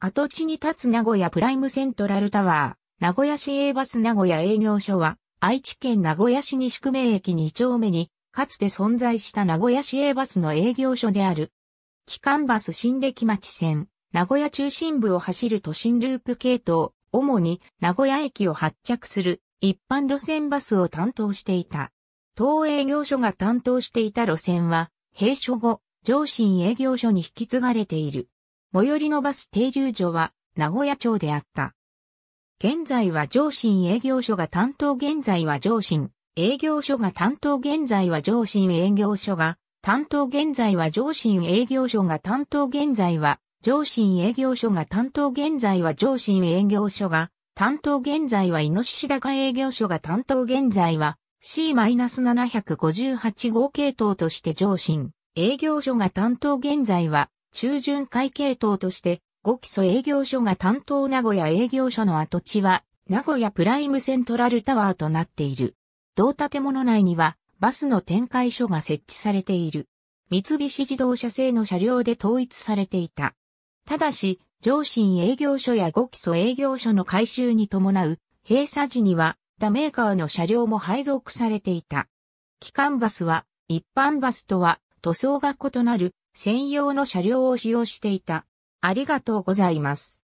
跡地に立つ名古屋プライムセントラルタワー、名古屋市営バス名古屋営業所は、愛知県名古屋市西区名駅2丁目に、かつて存在した名古屋市営バスの営業所である。機関バス新出来町線、名古屋中心部を走る都心ループ系統、主に名古屋駅を発着する一般路線バスを担当していた。当営業所が担当していた路線は、閉所後、上信営業所に引き継がれている。最寄りのバス停留所は名古屋町であった。現在は上信営業所が担当現在は上信営業所が担当現在は上信営業所が担当現在は上信営業所が担当現在は上信営業所が担当現在は上信営業所が担当現在はイノシシ高営業所が担当現在は C-758 号系統として上信営業所が担当現在は中旬会系統として、5基礎営業所が担当名古屋営業所の跡地は、名古屋プライムセントラルタワーとなっている。同建物内には、バスの展開所が設置されている。三菱自動車製の車両で統一されていた。ただし、上新営業所や5基礎営業所の改修に伴う、閉鎖時には、他メーカーの車両も配属されていた。機関バスは、一般バスとは、塗装が異なる専用の車両を使用していた。ありがとうございます。